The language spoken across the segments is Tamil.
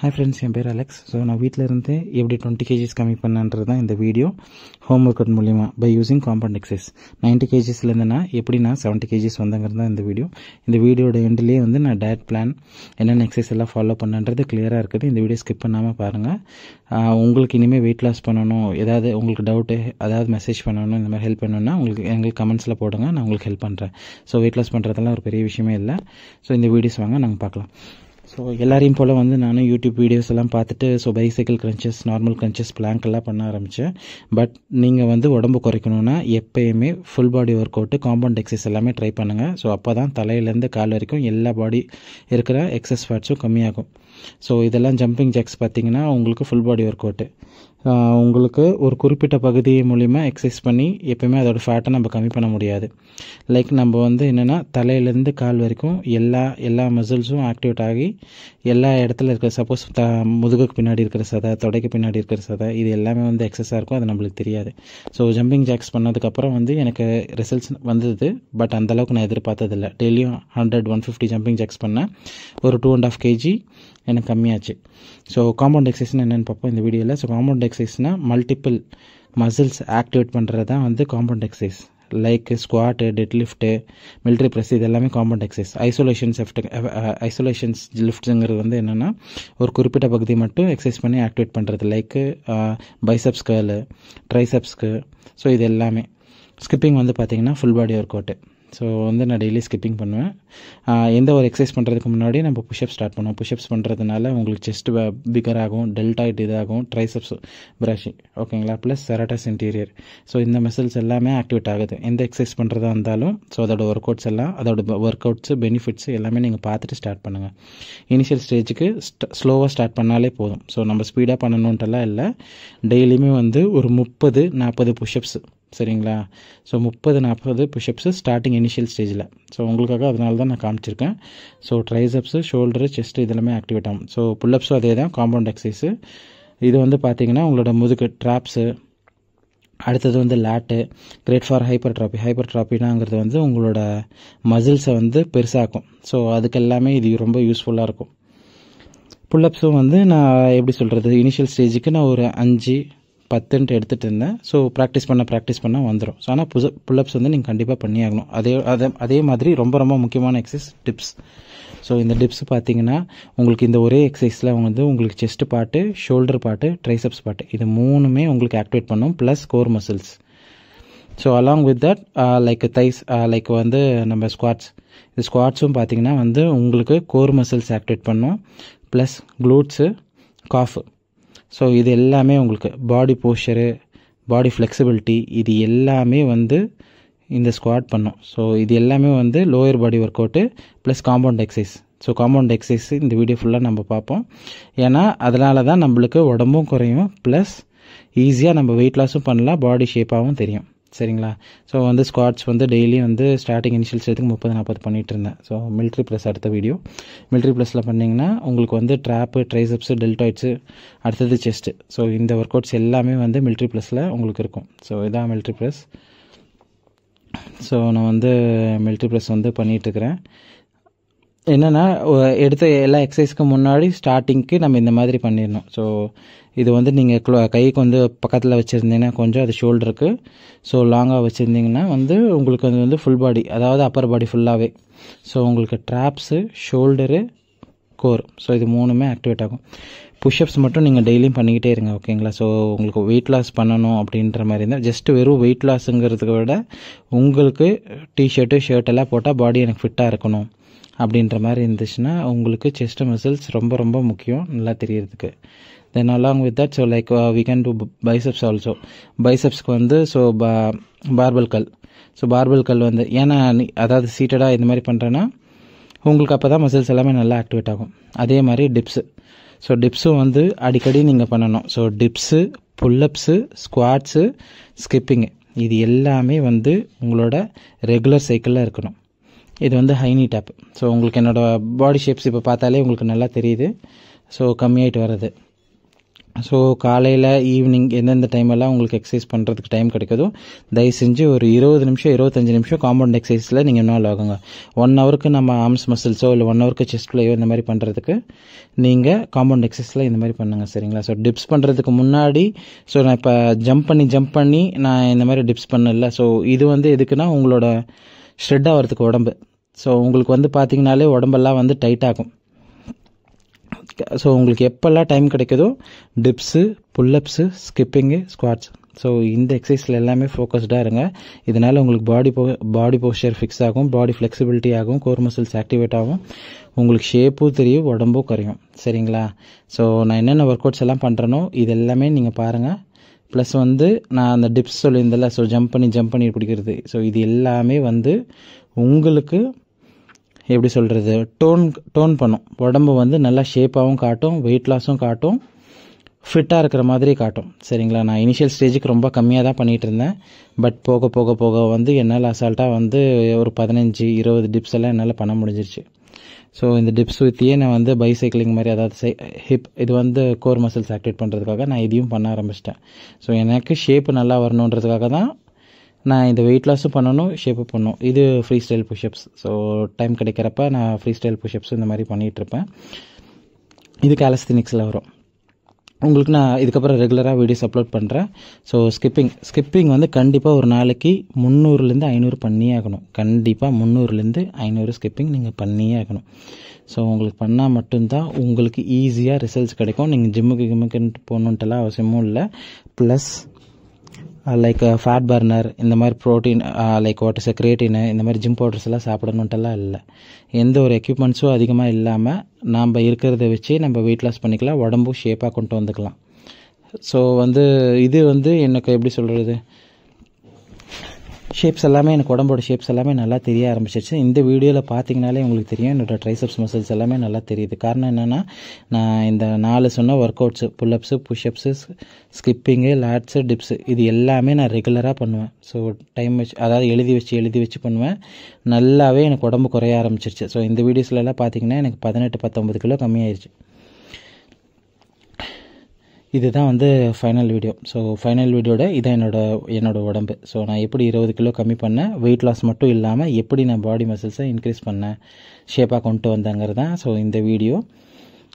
ஹாய் ஃப்ரெண்ட்ஸ் என் பேர் அலெக்ஸ் ஸோ நான் வீட்டில் இருந்து எப்படி டுவெண்ட்டி கேஜிஸ் கம்மி பண்ணன்றது தான் இந்த வீடியோ ஹோம் ஒர்க் அவுட் மூலிமா by using compound excess ninety கேஜிஸ்லேருந்துன்னா எப்படி நான் செவன்ட்டி கேஜிஸ் வந்தங்கிறது தான் இந்த வீடியோ இந்த வீடியோட எண்ட்லேயே வந்து நான் டயட் பிளான் என்னென்ன எக்ஸசைஸ் எல்லாம் ஃபாலோ பண்ணுறது கிளியராக இருக்குது இந்த வீடியோ ஸ்கிப் பண்ணாமல் பாருங்கள் உங்களுக்கு இனிமேல் வெயிட் லாஸ் பண்ணணும் ஏதாவது உங்களுக்கு டவுட்டு அதாவது மெசேஜ் பண்ணணும் இந்த மாதிரி ஹெல்ப் பண்ணணும்னா உங்களுக்கு எங்களுக்கு கமெண்ட்ஸில் போடுங்க நான் உங்களுக்கு ஹெல்ப் பண்ணுறேன் ஸோ வெயிட் லாஸ் பண்ணுறதெல்லாம் ஒரு பெரிய விஷயமே இல்லை ஸோ இந்த வீடியோஸ் வாங்க நாங்கள் பார்க்கலாம் ஸோ எல்லாரையும் போல் வந்து நானும் யூடியூப் வீடியோஸ் எல்லாம் பார்த்துட்டு so bicycle crunches normal crunches plank எல்லாம் பண்ண ஆரம்பித்தேன் பட் நீங்கள் வந்து உடம்பு குறைக்கணும்னா எப்போயுமே full body workout compound exercise எல்லாமே ட்ரை பண்ணுங்கள் ஸோ அப்போ தான் தலையிலேருந்து கால் வரைக்கும் எல்லா பாடி இருக்கிற எக்ஸஸ் ஃபேட்ஸும் கம்மியாகும் ஸோ இதெல்லாம் ஜம்பிங் ஜாக்ஸ் பார்த்திங்கன்னா உங்களுக்கு ஃபுல் பாடி ஒர்க் அவுட்டு உங்களுக்கு ஒரு குறிப்பிட்ட பகுதி மூலிமா எக்ஸசைஸ் பண்ணி எப்பயுமே அதோடய ஃபேட்டை நம்ம கம்மி பண்ண முடியாது லைக் நம்ம வந்து என்னென்னா தலையிலேருந்து கால் வரைக்கும் எல்லா எல்லா மசில்ஸும் ஆக்டிவேட் ஆகி எல்லா இடத்துல இருக்கிற சப்போஸ் த முதுகுக்கு பின்னாடி இருக்கிற சதை தொடைக்கு பின்னாடி இருக்கிற சதை இது எல்லாமே வந்து எக்ஸஸாக இருக்கும் அது நம்மளுக்கு தெரியாது ஸோ ஜம்பிங் ஜாக்ஸ் பண்ணதுக்கப்புறம் வந்து எனக்கு ரிசல்ட்ஸ் வந்தது பட் அந்தளவுக்கு நான் எதிர்பார்த்ததில்லை டெய்லியும் hundred one fifty jumping jacks பண்ணேன் ஒரு டூ அண்ட் ஆஃப் கேஜி எனக்கு கம்மியாச்சு ஸோ காம்பவுண்ட் எக்ஸசைஸ்னால் என்னென்னு பார்ப்போம் இந்த வீடியோவில் ஸோ காம்பவுண்ட் எக்ஸசைஸ்னால் மல்டிபிள் மசில்ஸ் ஆக்டிவேட் பண்ணுறது தான் வந்து compound exercise like squat deadlift military press இது எல்லாமே காம்பவுண்ட் எக்ஸசைஸ் ஐசோலேஷன்ஸ் எஃப்ட் ஐசோலேஷன்ஸ் லிஃப்ட்ஸுங்கிறது வந்து என்னென்னா ஒரு குறிப்பிட்ட பகுதி மட்டும் எக்ஸசைஸ் பண்ணி ஆக்டிவேட் பண்ணுறது லைக் பைசப்ஸ் கேர்லு ட்ரைசப்ஸ்க்கு ஸோ இது எல்லாமே ஸ்கிப்பிங் வந்து பார்த்திங்கன்னா full body workout so வந்து நான் டெய்லி ஸ்கிப்பிங் பண்ணுவேன் எந்த ஒரு எக்ஸசைஸ் பண்ணுறதுக்கு முன்னாடி நம்ம புஷ்அப் ஸ்டார்ட் பண்ணுவோம் புஷ்அப்ஸ் பண்ணுறதுனால உங்களுக்கு செஸ்ட் பிகர் ஆகும் டெல்டாய்ட் இதாகும் ட்ரைசப்ஸ் ப்ரஷிங் ஓகேங்களா ப்ளஸ் செரட்டஸ் இன்டீரியர் ஸோ இந்த மசில்ஸ் எல்லாமே ஆக்டிவேட் ஆகுது எந்த எக்ஸசைஸ் பண்ணுறதா இருந்தாலும் ஸோ அதோட ஒர்க் அவுட்ஸ் எல்லாம் அதோட ஒர்க் அவுட்ஸு பெனிஃபிட்ஸ் எல்லாமே நீங்கள் பார்த்துட்டு ஸ்டார்ட் பண்ணுங்கள் இனிஷியல் ஸ்டேஜுக்கு ஸ்லோவாக ஸ்டார்ட் பண்ணாலே போதும் ஸோ நம்ம ஸ்பீடாக பண்ணணுன்ட்டெல்லாம் இல்லை டெய்லியுமே வந்து ஒரு முப்பது நாற்பது புஷ்அப்ஸ் சரிங்களா ஸோ முப்பது நாற்பது புஷப்ஸு ஸ்டார்டிங் இனிஷியல் ஸ்டேஜில் ஸோ உங்களுக்காக அதனால தான் நான் காமிச்சிருக்கேன் ஸோ ட்ரைசப்ஸு ஷோல்டரு செஸ்ட்டு இதெல்லாமே ஆக்டிவேட் ஆகும் ஸோ புல்லப்ஸும் அதே தான் காம்பவுண்ட் எக்ஸசைஸு இது வந்து பார்த்திங்கன்னா உங்களோட முதுகு ட்ராப்ஸு அடுத்தது வந்து lat great for hypertrophy ஹைப்பர் ட்ராபினாங்கிறது வந்து உங்களோட மசில்ஸை வந்து பெருசாகும் ஸோ அதுக்கெல்லாமே இது ரொம்ப யூஸ்ஃபுல்லாக இருக்கும் புல்லப்ஸும் வந்து நான் எப்படி சொல்கிறது இனிஷியல் ஸ்டேஜுக்கு நான் ஒரு அஞ்சு பத்துன்ட்டு எடுத்துகிட்டு இருந்தேன் ஸோ ப்ராக்டிஸ் பண்ண ப்ராக்டிஸ் பண்ண வந்துடும் ஸோ ஆனால் புல் புல்லப்ஸ் வந்து நீங்கள் கண்டிப்பாக பண்ணி ஆகணும் அதே அதே அதே மாதிரி ரொம்ப ரொம்ப முக்கியமான எக்ஸசைஸ் டிப்ஸ் ஸோ இந்த டிப்ஸ் பார்த்தீங்கன்னா உங்களுக்கு இந்த ஒரே எக்ஸசைஸில் வந்து உங்களுக்கு செஸ்ட் பாட்டு ஷோல்டர் பாட்டு ட்ரைசப்ஸ் பாட்டு இது மூணுமே உங்களுக்கு ஆக்டிவேட் பண்ணும் plus core muscles so along with that like thighs like வந்து நம்ம ஸ்குவாட்ஸ் இந்த ஸ்குவாட்ஸும் பார்த்தீங்கன்னா வந்து உங்களுக்கு கோர் மசில்ஸ் ஆக்டிவேட் பண்ணும் ப்ளஸ் க்ளூட்ஸு காஃபு ஸோ இது எல்லாமே உங்களுக்கு பாடி போஸ்டரு பாடி ஃப்ளெக்சிபிலிட்டி இது எல்லாமே வந்து இந்த ஸ்குவாட் பண்ணும் ஸோ இது எல்லாமே வந்து lower body workout plus compound exercise so compound exercise இந்த வீடியோ ஃபுல்லாக நம்ம பார்ப்போம் ஏன்னா அதனால தான் நம்மளுக்கு உடம்பும் குறையும் ப்ளஸ் ஈஸியாக நம்ம வெயிட் லாஸும் பண்ணலாம் பாடி ஷேப்பாகவும் தெரியும் சரிங்களா ஸோ வந்து ஸ்குவாட்ஸ் வந்து டெய்லி வந்து ஸ்டார்டிங் இனிஷியல் ஸ்டேஜுக்கு முப்பது நாற்பது பண்ணிகிட்டு இருந்தேன் ஸோ மில்ட்ரி ப்ளஸ் அடுத்த வீடியோ மில்ட்ரி ப்ளஸில் பண்ணிங்கன்னா உங்களுக்கு வந்து ட்ராப்பு ட்ரைசப்ஸு டெல்டாய்ட்ஸு அடுத்தது செஸ்ட்டு ஸோ இந்த ஒர்க் அவுட்ஸ் எல்லாமே வந்து மில்ட்ரி ப்ளஸில் உங்களுக்கு இருக்கும் ஸோ இதான் மில்ட்ரி ப்ளஸ் ஸோ நான் வந்து மில்ட்ரி ப்ளஸ் வந்து இருக்கிறேன் என்னென்னா எடுத்த எல்லா எக்ஸசைஸ்க்கு முன்னாடி ஸ்டார்டிங்க்கு நம்ம இந்த மாதிரி பண்ணிடணும் ஸோ இது வந்து நீங்கள் க்ளோ கைக்கு வந்து பக்கத்தில் வச்சுருந்தீங்கன்னா கொஞ்சம் அது ஷோல்டருக்கு ஸோ லாங்காக வச்சுருந்தீங்கன்னா வந்து உங்களுக்கு அது வந்து ஃபுல் பாடி அதாவது அப்பர் பாடி ஃபுல்லாகவே ஸோ உங்களுக்கு ட்ராப்ஸு ஷோல்டரு கோர் ஸோ இது மூணுமே ஆக்டிவேட் ஆகும் புஷ்அப்ஸ் மட்டும் நீங்கள் டெய்லியும் பண்ணிக்கிட்டே இருங்க ஓகேங்களா ஸோ உங்களுக்கு வெயிட் லாஸ் பண்ணணும் அப்படின்ற மாதிரி இருந்தால் ஜஸ்ட் வெறும் வெயிட் லாஸுங்கிறதுக்கு விட உங்களுக்கு டிஷர்ட்டு ஷர்ட் எல்லாம் போட்டால் பாடி எனக்கு ஃபிட்டாக இருக்கணும் அப்படின்ற மாதிரி இருந்துச்சுன்னா உங்களுக்கு செஸ்ட் மசில்ஸ் ரொம்ப ரொம்ப முக்கியம் நல்லா தெரியறதுக்கு then along with that so like we can do biceps also பைசப்ஸ்க்கு வந்து ஸோ பா பார்பல் கல் ஸோ பார்பல் கல் வந்து ஏன்னா அதாவது சீட்டடாக இந்த மாதிரி பண்ணுறேன்னா உங்களுக்கு அப்போ தான் மசில்ஸ் எல்லாமே நல்லா ஆக்டிவேட் ஆகும் அதே மாதிரி டிப்ஸு ஸோ டிப்ஸும் வந்து அடிக்கடி நீங்கள் பண்ணணும் so dips pullups squats skipping இது எல்லாமே வந்து உங்களோட ரெகுலர் சைக்கிளில் இருக்கணும் இது வந்து ஹைனி டேப் ஸோ உங்களுக்கு என்னோடய பாடி ஷேப்ஸ் இப்போ பார்த்தாலே உங்களுக்கு நல்லா தெரியுது ஸோ கம்மியாயிட்டு வர்றது ஸோ காலையில் ஈவினிங் எந்தெந்த டைமெல்லாம் உங்களுக்கு எக்ஸசைஸ் பண்ணுறதுக்கு டைம் கிடைக்குதோ தயவு செஞ்சு ஒரு இருபது நிமிஷம் இருபத்தஞ்சி நிமிஷம் காம்பவுண்ட் எக்ஸசைஸில் நீங்கள் நாள் ஆகுங்க ஒன் ஹவருக்கு நம்ம ஆர்ம்ஸ் மசில்ஸோ இல்லை ஒன் ஹவருக்கு செஸ்ட்லையோ இந்த மாதிரி பண்ணுறதுக்கு நீங்கள் காம்பவுண்ட் எக்ஸசைஸில் இந்த மாதிரி பண்ணுங்கள் சரிங்களா ஸோ டிப்ஸ் பண்ணுறதுக்கு முன்னாடி ஸோ நான் இப்போ ஜம்ப் பண்ணி ஜம்ப் பண்ணி நான் இந்த மாதிரி டிப்ஸ் பண்ணல ஸோ இது வந்து எதுக்குன்னா உங்களோட ஷ்ரெட் ஆகிறதுக்கு உடம்பு ஸோ உங்களுக்கு வந்து பார்த்தீங்கனாலே உடம்பெல்லாம் வந்து டைட் ஆகும் ஸோ உங்களுக்கு எப்போல்லாம் டைம் கிடைக்குதோ dips pullups skipping squats so இந்த எக்ஸசைஸில் எல்லாமே ஃபோக்கஸ்டாக இருங்க இதனால் உங்களுக்கு பாடி போ பாடி போஸ்டர் ஃபிக்ஸ் ஆகும் பாடி ஃப்ளெக்சிபிலிட்டி ஆகும் கோர் மசில்ஸ் ஆக்டிவேட் ஆகும் உங்களுக்கு ஷேப்பும் தெரியும் உடம்பும் குறையும் சரிங்களா ஸோ நான் என்னென்ன ஒர்க் அவுட்ஸ் எல்லாம் பண்ணுறேனோ இது எல்லாமே நீங்கள் பாருங்கள் ப்ளஸ் வந்து நான் அந்த டிப்ஸ் சொல்லியிருந்தேன்ல ஸோ ஜம்ப் பண்ணி ஜம்ப் பண்ணி பிடிக்கிறது ஸோ இது எல்லாமே வந்து உங்களுக்கு எப்படி சொல்கிறது டோன் டோன் பண்ணும் உடம்பு வந்து நல்லா ஷேப்பாகவும் காட்டும் வெயிட் லாஸும் காட்டும் ஃபிட்டாக இருக்கிற மாதிரி காட்டும் சரிங்களா நான் இனிஷியல் ஸ்டேஜுக்கு ரொம்ப கம்மியாக தான் பண்ணிகிட்டு இருந்தேன் பட் போக போக போக வந்து என்னால் அசால்ட்டாக வந்து ஒரு பதினஞ்சு இருபது டிப்ஸ் எல்லாம் என்னால் பண்ண முடிஞ்சிருச்சு ஸோ இந்த டிப்ஸ் வித்தியே நான் வந்து பைசைக்கிளிங் மாதிரி அதாவது ஹிப் இது வந்து கோர் மசில்ஸ் ஆக்டிவேட் பண்ணுறதுக்காக நான் இதையும் பண்ண ஆரம்பிச்சிட்டேன் ஸோ எனக்கு ஷேப் நல்லா வரணுன்றதுக்காக தான் நான் இந்த வெயிட் லாஸும் பண்ணணும் ஷேப்பு பண்ணணும் இது freestyle pushups so time கிடைக்கிறப்ப நான் ஃப்ரீ ஸ்டைல் புஷ்அப்ஸ் இந்த மாதிரி பண்ணிகிட்ருப்பேன் இது கேலஸ்தினிக்ஸில் வரும் உங்களுக்கு நான் இதுக்கப்புறம் ரெகுலராக வீடியோஸ் அப்லோட் பண்ணுறேன் ஸோ ஸ்கிப்பிங் ஸ்கிப்பிங் வந்து கண்டிப்பாக ஒரு நாளைக்கு முந்நூறுலேருந்து ஐநூறு பண்ணியே ஆகணும் கண்டிப்பாக முந்நூறுலேருந்து ஐநூறு ஸ்கிப்பிங் நீங்கள் பண்ணியே ஆகணும் ஸோ உங்களுக்கு பண்ணால் மட்டும்தான் உங்களுக்கு ஈஸியாக ரிசல்ட்ஸ் கிடைக்கும் நீங்கள் ஜிம்முக்கு கிம்முக்குன்ட்டு போகணுன்ட்டுலாம் அவசியமும் இல்லை ப்ளஸ் லைக் ஃபேட் பர்னர் இந்த மாதிரி ப்ரோட்டீன் லைக் வாட் இஸ் இந்த மாதிரி ஜிம் பவுடர்ஸ் எல்லாம் சாப்பிடணுன்ட்டெல்லாம் இல்லை எந்த ஒரு எக்யூப்மெண்ட்ஸும் அதிகமாக இல்லாமல் நாம் இருக்கிறத வச்சு நம்ம வெயிட் லாஸ் பண்ணிக்கலாம் உடம்பும் ஷேப்பாக கொண்டு வந்துக்கலாம் ஸோ வந்து இது வந்து எனக்கு எப்படி சொல்கிறது ஷேப்ஸ் எல்லாமே எனக்கு உடம்போட ஷேப்ஸ் எல்லாமே நல்லா தெரிய ஆரம்பிச்சிருச்சு இந்த வீடியோவில் பார்த்தீங்கனாலே உங்களுக்கு தெரியும் என்னோட ட்ரைசப்ஸ் மசில்ஸ் எல்லாமே நல்லா தெரியுது காரணம் என்னென்னா நான் இந்த நாலு சொன்ன workouts pullups pushups skipping lats dips இது எல்லாமே நான் ரெகுலராக பண்ணுவேன் ஸோ டைம் வச்சு அதாவது எழுதி வச்சு எழுதி வச்சு பண்ணுவேன் நல்லாவே எனக்கு உடம்பு குறைய ஆரம்பிச்சிருச்சு ஸோ இந்த வீடியோஸ்லலாம் பார்த்தீங்கன்னா எனக்கு பதினெட்டு பத்தொம்பது கிலோ கம்மியாயிருச்சு இதுதான் வந்து ஃபைனல் வீடியோ ஸோ ஃபைனல் வீடியோட இதான் என்னோட என்னோட உடம்பு ஸோ நான் எப்படி இருபது கிலோ கம்மி பண்ணேன் வெயிட் லாஸ் மட்டும் இல்லாமல் எப்படி நான் பாடி மசில்ஸை இன்க்ரீஸ் பண்ணேன் ஷேப்பாக கொண்டு வந்தேங்கிறது தான் ஸோ இந்த வீடியோ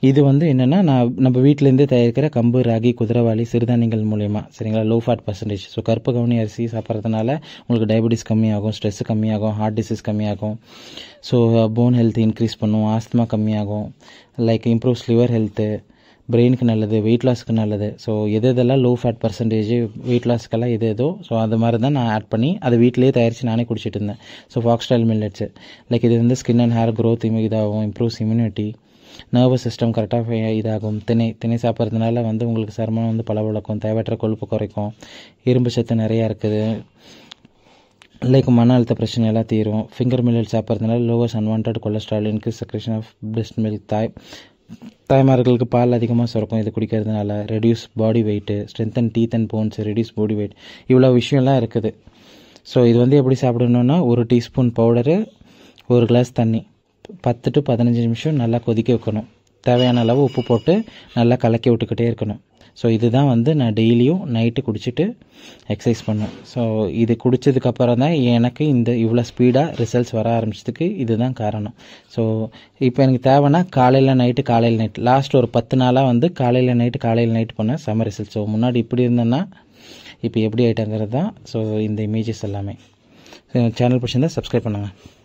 இது வந்து என்னென்னா நான் நம்ம வீட்டிலேருந்தே தயாரிக்கிற கம்பு ராகி குதிரைவாளி சிறுதானியங்கள் மூலயமா சரிங்களா லோ ஃபேட் பர்சன்டேஜ் ஸோ கருப்பு கவனி அரிசி சாப்பிட்றதுனால உங்களுக்கு டயபெட்டிஸ் கம்மியாகும் ஸ்ட்ரெஸ் கம்மியாகும் ஹார்ட் டிசீஸ் கம்மியாகும் ஸோ போன் ஹெல்த் இன்க்ரீஸ் பண்ணும் ஆஸ்துமா கம்மியாகும் லைக் இம்ப்ரூவ்ஸ் லிவர் ஹெல்த்து பிரெயினுக்கு நல்லது வெயிட் லாஸ்க்கு நல்லது ஸோ எது எதெல்லாம் லோ ஃபேட் பர்சன்டேஜ் வெயிட் லாஸ்க்கெல்லாம் எது எதோ ஸோ அது மாதிரி தான் நான் ஆட் பண்ணி அதை வீட்டிலேயே தயாரித்து நானே குடிச்சிட்டு இருந்தேன் so foxtail style millets like இது வந்து ஸ்கின் அண்ட் ஹேர் க்ரோத் இதாகும் இம்ப்ரூவ்ஸ் இம்யூனிட்டி நர்வஸ் சிஸ்டம் கரெக்டாக இதாகும் திணை திணை சாப்பிட்றதுனால வந்து உங்களுக்கு சருமம் வந்து வளர்க்கும் தேவையற்ற கொழுப்பு குறைக்கும் இரும்பு சத்து நிறையா இருக்குது லைக் மன அழுத்த பிரச்சனை எல்லாம் தீரும் ஃபிங்கர் மில்லட் சாப்பிட்றதுனால lowers unwanted cholesterol increase secretion of breast milk தாய் தாய்மார்களுக்கு பால் அதிகமாக சுரக்கும் இது குடிக்கிறதுனால reduce body weight strength and teeth and bones reduce body weight இவ்வளோ விஷயம்லாம் இருக்குது ஸோ இது வந்து எப்படி சாப்பிடணுன்னா ஒரு டீஸ்பூன் பவுடரு ஒரு கிளாஸ் தண்ணி பத்து டு பதினஞ்சு நிமிஷம் நல்லா கொதிக்க வைக்கணும் தேவையான அளவு உப்பு போட்டு நல்லா கலக்கி விட்டுக்கிட்டே இருக்கணும் ஸோ இதுதான் வந்து நான் டெய்லியும் நைட்டு குடிச்சிட்டு எக்ஸசைஸ் பண்ணுவேன் ஸோ இது குடித்ததுக்கப்புறம் தான் எனக்கு இந்த இவ்வளோ ஸ்பீடாக ரிசல்ட்ஸ் வர ஆரம்பிச்சதுக்கு இதுதான் காரணம் ஸோ இப்போ எனக்கு தேவைன்னா காலையில் நைட்டு காலையில் நைட் லாஸ்ட் ஒரு பத்து நாளாக வந்து காலையில் நைட்டு காலையில் நைட்டு பண்ணேன் சம்மர் ரிசல்ட் ஸோ முன்னாடி இப்படி இருந்தேன்னா இப்போ எப்படி ஆகிட்டாங்கிறது தான் ஸோ இந்த இமேஜஸ் எல்லாமே சேனல் பிடிச்சிருந்தால் சப்ஸ்கிரைப் பண்ணுங்கள்